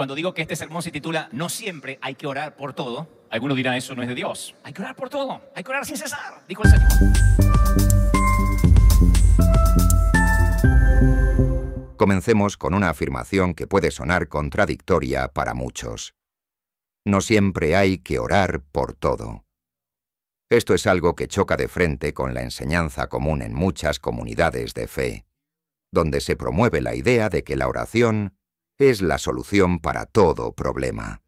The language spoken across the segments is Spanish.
Cuando digo que este sermón se titula No siempre hay que orar por todo, algunos dirán eso no es de Dios. Hay que orar por todo, hay que orar sin cesar, dijo el Señor. Comencemos con una afirmación que puede sonar contradictoria para muchos. No siempre hay que orar por todo. Esto es algo que choca de frente con la enseñanza común en muchas comunidades de fe, donde se promueve la idea de que la oración es la solución para todo problema.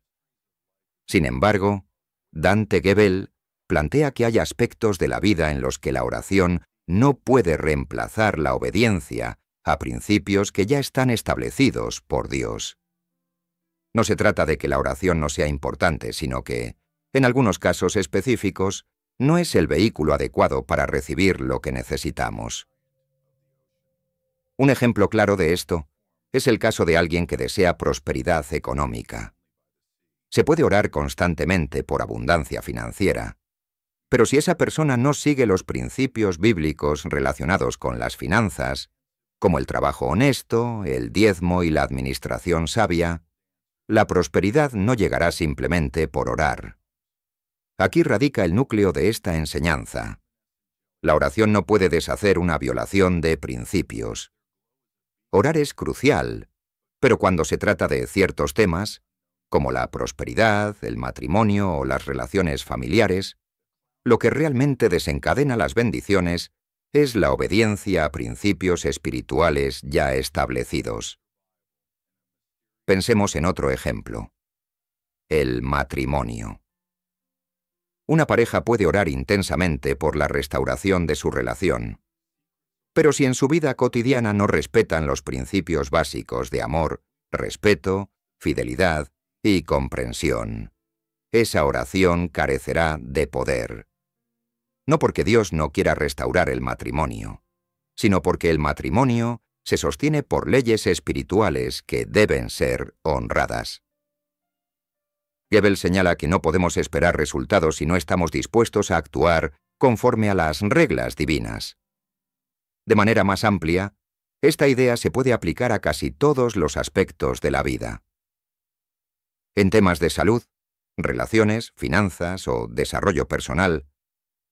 Sin embargo, Dante Gebel plantea que hay aspectos de la vida en los que la oración no puede reemplazar la obediencia a principios que ya están establecidos por Dios. No se trata de que la oración no sea importante, sino que, en algunos casos específicos, no es el vehículo adecuado para recibir lo que necesitamos. Un ejemplo claro de esto es el caso de alguien que desea prosperidad económica. Se puede orar constantemente por abundancia financiera, pero si esa persona no sigue los principios bíblicos relacionados con las finanzas, como el trabajo honesto, el diezmo y la administración sabia, la prosperidad no llegará simplemente por orar. Aquí radica el núcleo de esta enseñanza. La oración no puede deshacer una violación de principios. Orar es crucial, pero cuando se trata de ciertos temas, como la prosperidad, el matrimonio o las relaciones familiares, lo que realmente desencadena las bendiciones es la obediencia a principios espirituales ya establecidos. Pensemos en otro ejemplo. El matrimonio. Una pareja puede orar intensamente por la restauración de su relación, pero si en su vida cotidiana no respetan los principios básicos de amor, respeto, fidelidad y comprensión, esa oración carecerá de poder. No porque Dios no quiera restaurar el matrimonio, sino porque el matrimonio se sostiene por leyes espirituales que deben ser honradas. Gebel señala que no podemos esperar resultados si no estamos dispuestos a actuar conforme a las reglas divinas. De manera más amplia, esta idea se puede aplicar a casi todos los aspectos de la vida. En temas de salud, relaciones, finanzas o desarrollo personal,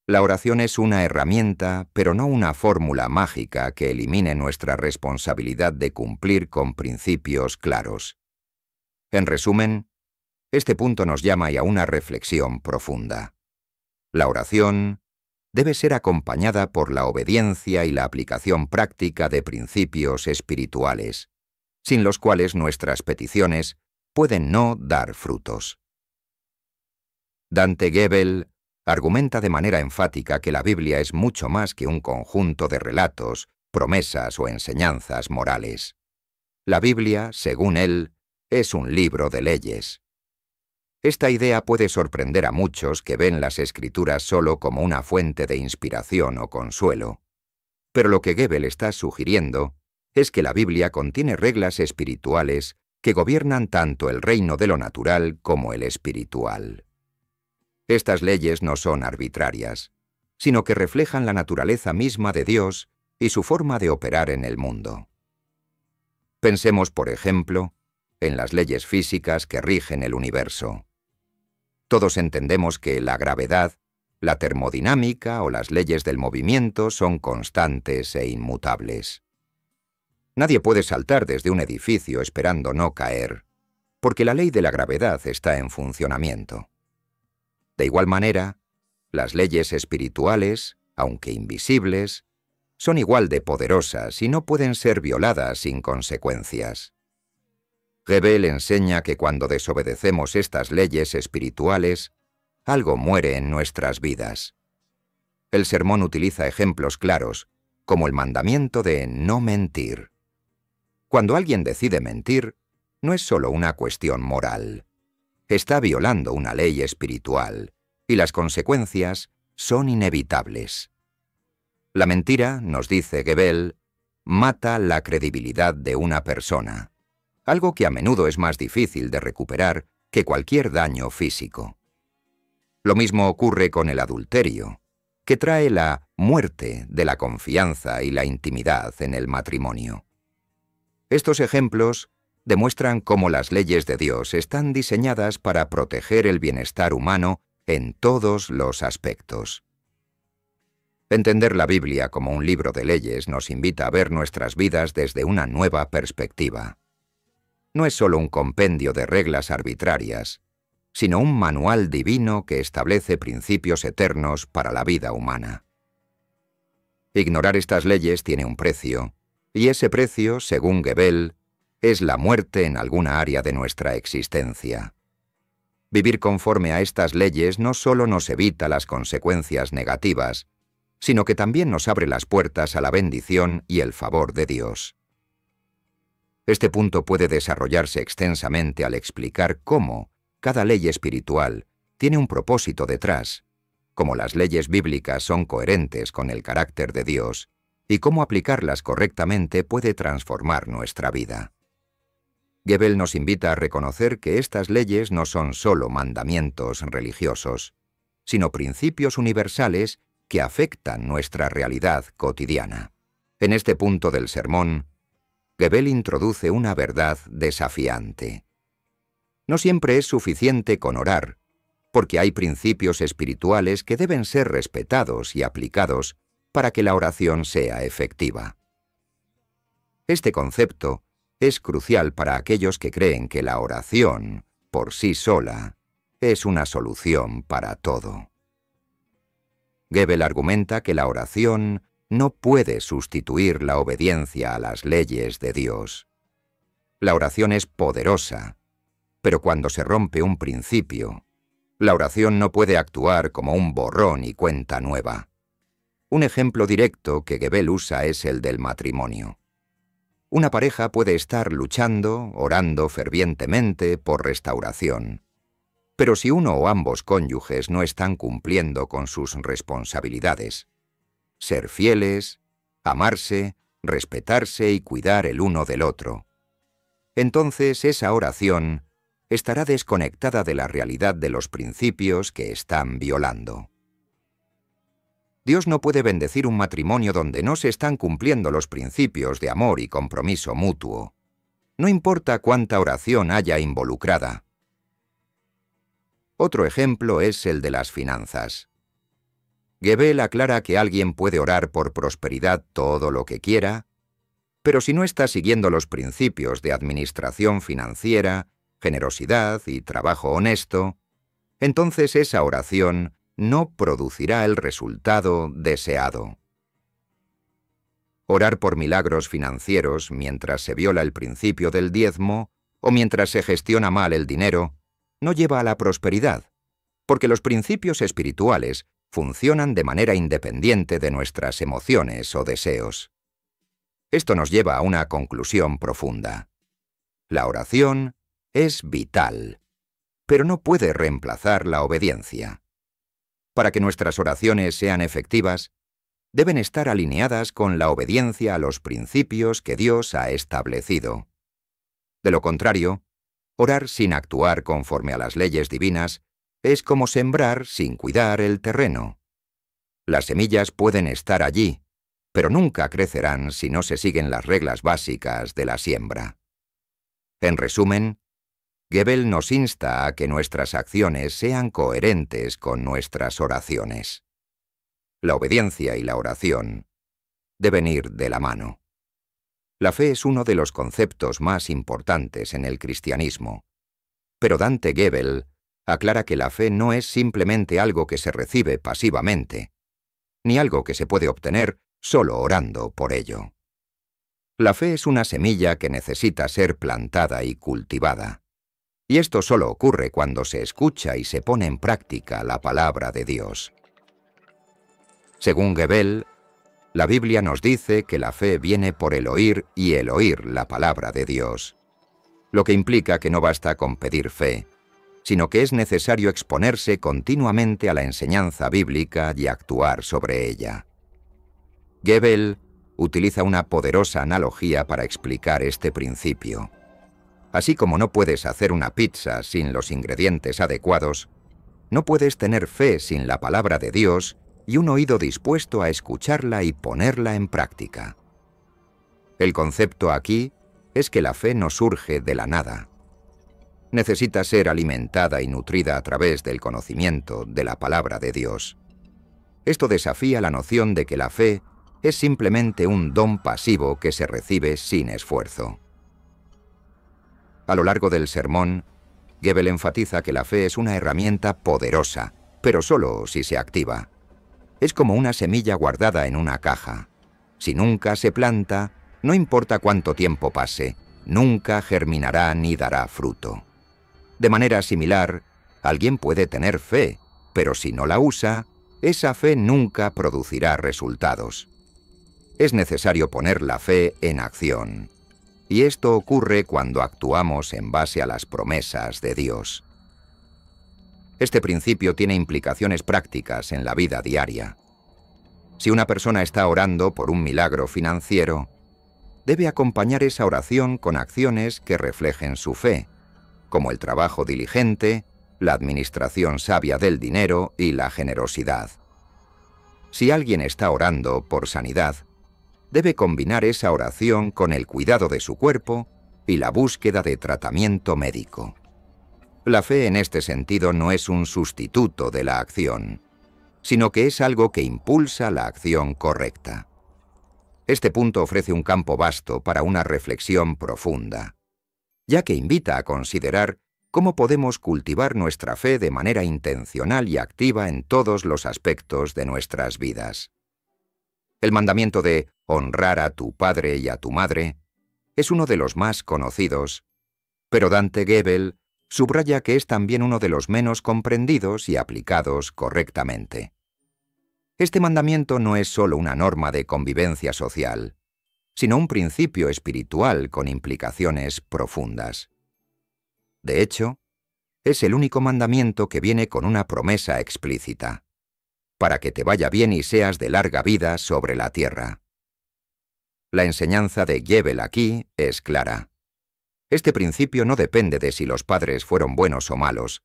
la oración es una herramienta, pero no una fórmula mágica que elimine nuestra responsabilidad de cumplir con principios claros. En resumen, este punto nos llama y a una reflexión profunda. La oración debe ser acompañada por la obediencia y la aplicación práctica de principios espirituales, sin los cuales nuestras peticiones pueden no dar frutos. Dante Gebel argumenta de manera enfática que la Biblia es mucho más que un conjunto de relatos, promesas o enseñanzas morales. La Biblia, según él, es un libro de leyes. Esta idea puede sorprender a muchos que ven las escrituras solo como una fuente de inspiración o consuelo. Pero lo que Gebel está sugiriendo es que la Biblia contiene reglas espirituales que gobiernan tanto el reino de lo natural como el espiritual. Estas leyes no son arbitrarias, sino que reflejan la naturaleza misma de Dios y su forma de operar en el mundo. Pensemos, por ejemplo, en las leyes físicas que rigen el universo. Todos entendemos que la gravedad, la termodinámica o las leyes del movimiento son constantes e inmutables. Nadie puede saltar desde un edificio esperando no caer, porque la ley de la gravedad está en funcionamiento. De igual manera, las leyes espirituales, aunque invisibles, son igual de poderosas y no pueden ser violadas sin consecuencias. Gebel enseña que cuando desobedecemos estas leyes espirituales, algo muere en nuestras vidas. El sermón utiliza ejemplos claros, como el mandamiento de no mentir. Cuando alguien decide mentir, no es solo una cuestión moral. Está violando una ley espiritual, y las consecuencias son inevitables. La mentira, nos dice Gebel, mata la credibilidad de una persona algo que a menudo es más difícil de recuperar que cualquier daño físico. Lo mismo ocurre con el adulterio, que trae la muerte de la confianza y la intimidad en el matrimonio. Estos ejemplos demuestran cómo las leyes de Dios están diseñadas para proteger el bienestar humano en todos los aspectos. Entender la Biblia como un libro de leyes nos invita a ver nuestras vidas desde una nueva perspectiva no es solo un compendio de reglas arbitrarias, sino un manual divino que establece principios eternos para la vida humana. Ignorar estas leyes tiene un precio, y ese precio, según Gebel, es la muerte en alguna área de nuestra existencia. Vivir conforme a estas leyes no solo nos evita las consecuencias negativas, sino que también nos abre las puertas a la bendición y el favor de Dios. Este punto puede desarrollarse extensamente al explicar cómo cada ley espiritual tiene un propósito detrás, cómo las leyes bíblicas son coherentes con el carácter de Dios y cómo aplicarlas correctamente puede transformar nuestra vida. Gebel nos invita a reconocer que estas leyes no son sólo mandamientos religiosos, sino principios universales que afectan nuestra realidad cotidiana. En este punto del sermón, Gebel introduce una verdad desafiante. No siempre es suficiente con orar, porque hay principios espirituales que deben ser respetados y aplicados para que la oración sea efectiva. Este concepto es crucial para aquellos que creen que la oración, por sí sola, es una solución para todo. Gebel argumenta que la oración no puede sustituir la obediencia a las leyes de Dios. La oración es poderosa, pero cuando se rompe un principio, la oración no puede actuar como un borrón y cuenta nueva. Un ejemplo directo que Gebel usa es el del matrimonio. Una pareja puede estar luchando, orando fervientemente por restauración. Pero si uno o ambos cónyuges no están cumpliendo con sus responsabilidades, ser fieles, amarse, respetarse y cuidar el uno del otro. Entonces esa oración estará desconectada de la realidad de los principios que están violando. Dios no puede bendecir un matrimonio donde no se están cumpliendo los principios de amor y compromiso mutuo. No importa cuánta oración haya involucrada. Otro ejemplo es el de las finanzas. Gebel aclara que alguien puede orar por prosperidad todo lo que quiera, pero si no está siguiendo los principios de administración financiera, generosidad y trabajo honesto, entonces esa oración no producirá el resultado deseado. Orar por milagros financieros mientras se viola el principio del diezmo o mientras se gestiona mal el dinero no lleva a la prosperidad, porque los principios espirituales funcionan de manera independiente de nuestras emociones o deseos. Esto nos lleva a una conclusión profunda. La oración es vital, pero no puede reemplazar la obediencia. Para que nuestras oraciones sean efectivas, deben estar alineadas con la obediencia a los principios que Dios ha establecido. De lo contrario, orar sin actuar conforme a las leyes divinas es como sembrar sin cuidar el terreno. Las semillas pueden estar allí, pero nunca crecerán si no se siguen las reglas básicas de la siembra. En resumen, Gebel nos insta a que nuestras acciones sean coherentes con nuestras oraciones. La obediencia y la oración deben ir de la mano. La fe es uno de los conceptos más importantes en el cristianismo, pero Dante Gebel aclara que la fe no es simplemente algo que se recibe pasivamente, ni algo que se puede obtener solo orando por ello. La fe es una semilla que necesita ser plantada y cultivada. Y esto solo ocurre cuando se escucha y se pone en práctica la palabra de Dios. Según Gebel, la Biblia nos dice que la fe viene por el oír y el oír la palabra de Dios, lo que implica que no basta con pedir fe, sino que es necesario exponerse continuamente a la enseñanza bíblica y actuar sobre ella. Gebel utiliza una poderosa analogía para explicar este principio. Así como no puedes hacer una pizza sin los ingredientes adecuados, no puedes tener fe sin la palabra de Dios y un oído dispuesto a escucharla y ponerla en práctica. El concepto aquí es que la fe no surge de la nada necesita ser alimentada y nutrida a través del conocimiento de la palabra de Dios. Esto desafía la noción de que la fe es simplemente un don pasivo que se recibe sin esfuerzo. A lo largo del sermón, Gebel enfatiza que la fe es una herramienta poderosa, pero solo si se activa. Es como una semilla guardada en una caja. Si nunca se planta, no importa cuánto tiempo pase, nunca germinará ni dará fruto. De manera similar, alguien puede tener fe, pero si no la usa, esa fe nunca producirá resultados. Es necesario poner la fe en acción. Y esto ocurre cuando actuamos en base a las promesas de Dios. Este principio tiene implicaciones prácticas en la vida diaria. Si una persona está orando por un milagro financiero, debe acompañar esa oración con acciones que reflejen su fe, como el trabajo diligente, la administración sabia del dinero y la generosidad. Si alguien está orando por sanidad, debe combinar esa oración con el cuidado de su cuerpo y la búsqueda de tratamiento médico. La fe en este sentido no es un sustituto de la acción, sino que es algo que impulsa la acción correcta. Este punto ofrece un campo vasto para una reflexión profunda ya que invita a considerar cómo podemos cultivar nuestra fe de manera intencional y activa en todos los aspectos de nuestras vidas. El mandamiento de honrar a tu padre y a tu madre es uno de los más conocidos, pero Dante Gebel subraya que es también uno de los menos comprendidos y aplicados correctamente. Este mandamiento no es solo una norma de convivencia social, sino un principio espiritual con implicaciones profundas. De hecho, es el único mandamiento que viene con una promesa explícita, para que te vaya bien y seas de larga vida sobre la tierra. La enseñanza de Gebel aquí es clara. Este principio no depende de si los padres fueron buenos o malos,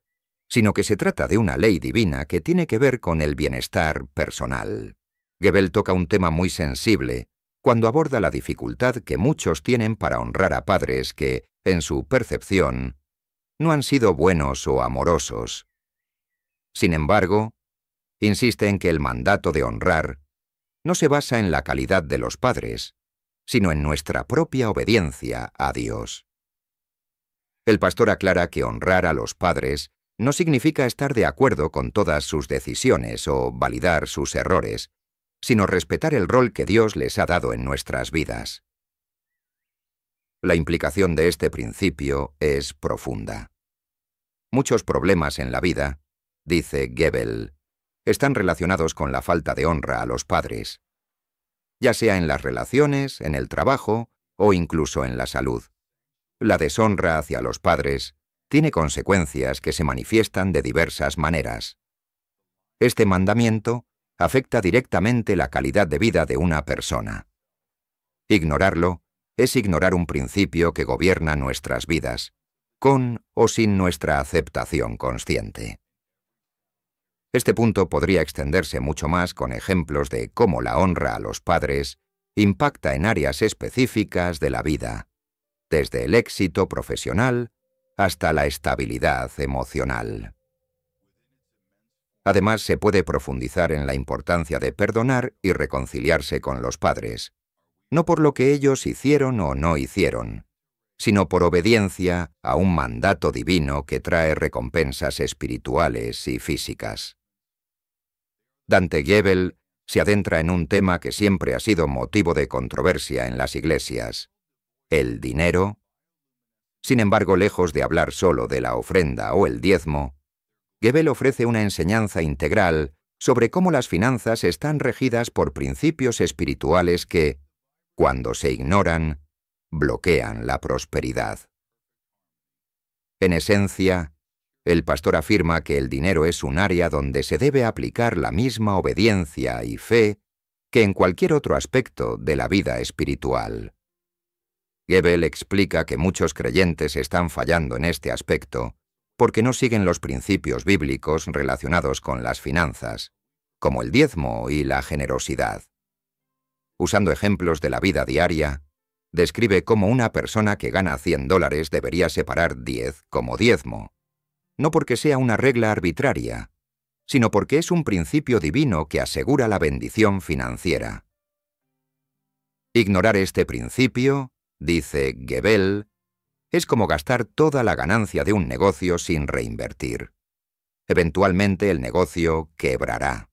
sino que se trata de una ley divina que tiene que ver con el bienestar personal. Gebel toca un tema muy sensible, cuando aborda la dificultad que muchos tienen para honrar a padres que, en su percepción, no han sido buenos o amorosos. Sin embargo, insiste en que el mandato de honrar no se basa en la calidad de los padres, sino en nuestra propia obediencia a Dios. El pastor aclara que honrar a los padres no significa estar de acuerdo con todas sus decisiones o validar sus errores, sino respetar el rol que Dios les ha dado en nuestras vidas. La implicación de este principio es profunda. Muchos problemas en la vida, dice gebel están relacionados con la falta de honra a los padres, ya sea en las relaciones, en el trabajo o incluso en la salud. La deshonra hacia los padres tiene consecuencias que se manifiestan de diversas maneras. Este mandamiento afecta directamente la calidad de vida de una persona. Ignorarlo es ignorar un principio que gobierna nuestras vidas, con o sin nuestra aceptación consciente. Este punto podría extenderse mucho más con ejemplos de cómo la honra a los padres impacta en áreas específicas de la vida, desde el éxito profesional hasta la estabilidad emocional. Además, se puede profundizar en la importancia de perdonar y reconciliarse con los padres, no por lo que ellos hicieron o no hicieron, sino por obediencia a un mandato divino que trae recompensas espirituales y físicas. Dante Gebel se adentra en un tema que siempre ha sido motivo de controversia en las iglesias, el dinero. Sin embargo, lejos de hablar solo de la ofrenda o el diezmo, Gebel ofrece una enseñanza integral sobre cómo las finanzas están regidas por principios espirituales que, cuando se ignoran, bloquean la prosperidad. En esencia, el pastor afirma que el dinero es un área donde se debe aplicar la misma obediencia y fe que en cualquier otro aspecto de la vida espiritual. Gebel explica que muchos creyentes están fallando en este aspecto, porque no siguen los principios bíblicos relacionados con las finanzas, como el diezmo y la generosidad. Usando ejemplos de la vida diaria, describe cómo una persona que gana 100 dólares debería separar 10 como diezmo, no porque sea una regla arbitraria, sino porque es un principio divino que asegura la bendición financiera. Ignorar este principio, dice Gebel, es como gastar toda la ganancia de un negocio sin reinvertir. Eventualmente el negocio quebrará.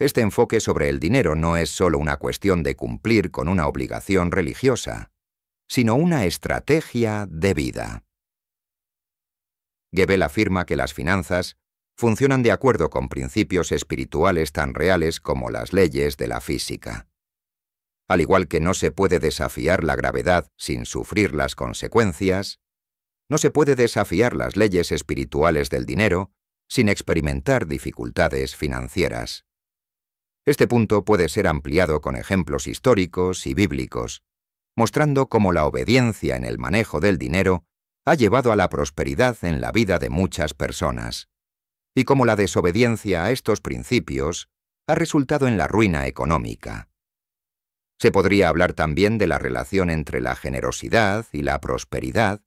Este enfoque sobre el dinero no es solo una cuestión de cumplir con una obligación religiosa, sino una estrategia de vida. Gebel afirma que las finanzas funcionan de acuerdo con principios espirituales tan reales como las leyes de la física al igual que no se puede desafiar la gravedad sin sufrir las consecuencias, no se puede desafiar las leyes espirituales del dinero sin experimentar dificultades financieras. Este punto puede ser ampliado con ejemplos históricos y bíblicos, mostrando cómo la obediencia en el manejo del dinero ha llevado a la prosperidad en la vida de muchas personas, y cómo la desobediencia a estos principios ha resultado en la ruina económica. Se podría hablar también de la relación entre la generosidad y la prosperidad,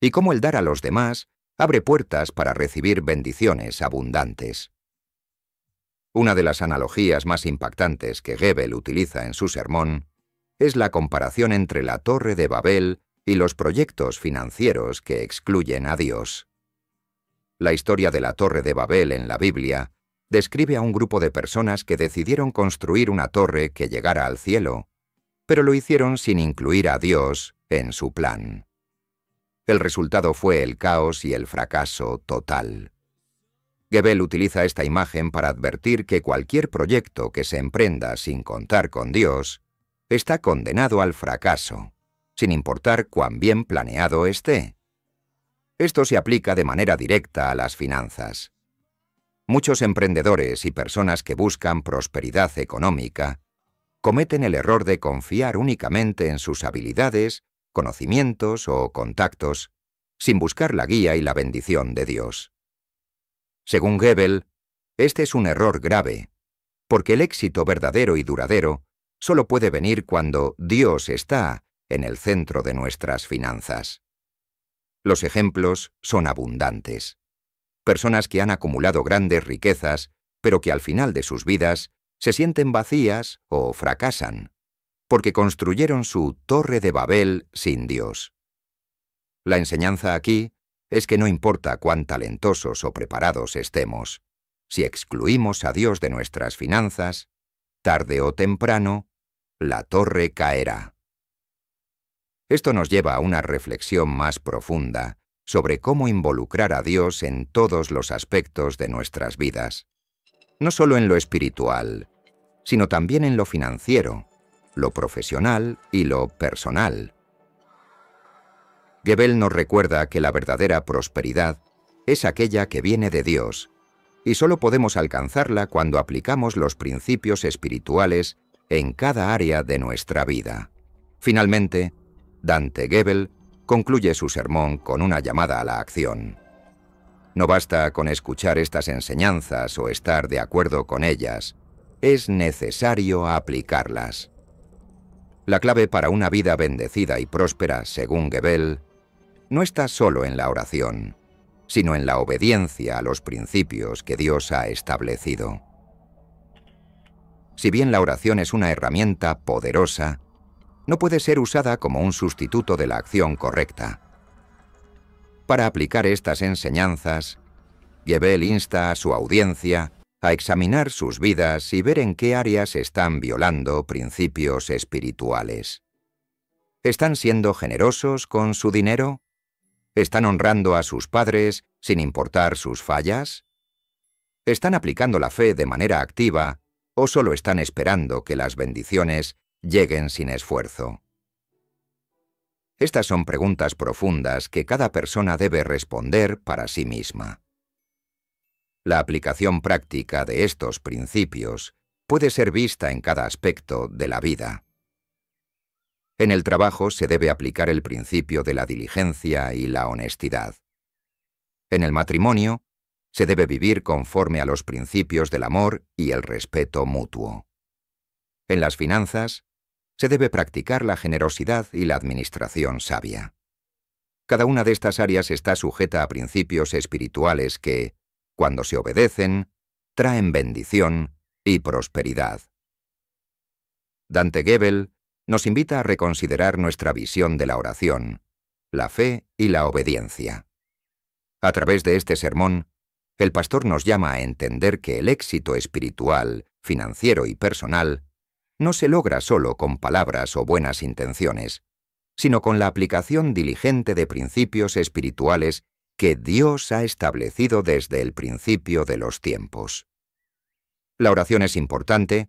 y cómo el dar a los demás abre puertas para recibir bendiciones abundantes. Una de las analogías más impactantes que Gebel utiliza en su sermón es la comparación entre la Torre de Babel y los proyectos financieros que excluyen a Dios. La historia de la Torre de Babel en la Biblia describe a un grupo de personas que decidieron construir una torre que llegara al cielo, pero lo hicieron sin incluir a Dios en su plan. El resultado fue el caos y el fracaso total. Gebel utiliza esta imagen para advertir que cualquier proyecto que se emprenda sin contar con Dios está condenado al fracaso, sin importar cuán bien planeado esté. Esto se aplica de manera directa a las finanzas. Muchos emprendedores y personas que buscan prosperidad económica cometen el error de confiar únicamente en sus habilidades, conocimientos o contactos, sin buscar la guía y la bendición de Dios. Según Goebbels, este es un error grave, porque el éxito verdadero y duradero solo puede venir cuando Dios está en el centro de nuestras finanzas. Los ejemplos son abundantes personas que han acumulado grandes riquezas, pero que al final de sus vidas se sienten vacías o fracasan, porque construyeron su torre de Babel sin Dios. La enseñanza aquí es que no importa cuán talentosos o preparados estemos, si excluimos a Dios de nuestras finanzas, tarde o temprano, la torre caerá. Esto nos lleva a una reflexión más profunda sobre cómo involucrar a Dios en todos los aspectos de nuestras vidas, no solo en lo espiritual, sino también en lo financiero, lo profesional y lo personal. Gebel nos recuerda que la verdadera prosperidad es aquella que viene de Dios, y solo podemos alcanzarla cuando aplicamos los principios espirituales en cada área de nuestra vida. Finalmente, Dante Gebel concluye su sermón con una llamada a la acción. No basta con escuchar estas enseñanzas o estar de acuerdo con ellas, es necesario aplicarlas. La clave para una vida bendecida y próspera, según Gebel, no está solo en la oración, sino en la obediencia a los principios que Dios ha establecido. Si bien la oración es una herramienta poderosa, no puede ser usada como un sustituto de la acción correcta. Para aplicar estas enseñanzas, el insta a su audiencia a examinar sus vidas y ver en qué áreas están violando principios espirituales. ¿Están siendo generosos con su dinero? ¿Están honrando a sus padres sin importar sus fallas? ¿Están aplicando la fe de manera activa o solo están esperando que las bendiciones lleguen sin esfuerzo. Estas son preguntas profundas que cada persona debe responder para sí misma. La aplicación práctica de estos principios puede ser vista en cada aspecto de la vida. En el trabajo se debe aplicar el principio de la diligencia y la honestidad. En el matrimonio, se debe vivir conforme a los principios del amor y el respeto mutuo. En las finanzas, se debe practicar la generosidad y la administración sabia. Cada una de estas áreas está sujeta a principios espirituales que, cuando se obedecen, traen bendición y prosperidad. Dante Gebel nos invita a reconsiderar nuestra visión de la oración, la fe y la obediencia. A través de este sermón, el pastor nos llama a entender que el éxito espiritual, financiero y personal no se logra solo con palabras o buenas intenciones, sino con la aplicación diligente de principios espirituales que Dios ha establecido desde el principio de los tiempos. La oración es importante,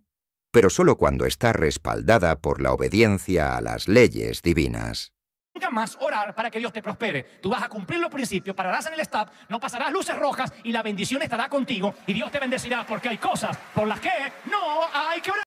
pero solo cuando está respaldada por la obediencia a las leyes divinas. Nunca más orar para que Dios te prospere. Tú vas a cumplir los principios, pararás en el staff, no pasarás luces rojas y la bendición estará contigo y Dios te bendecirá porque hay cosas por las que no hay que orar.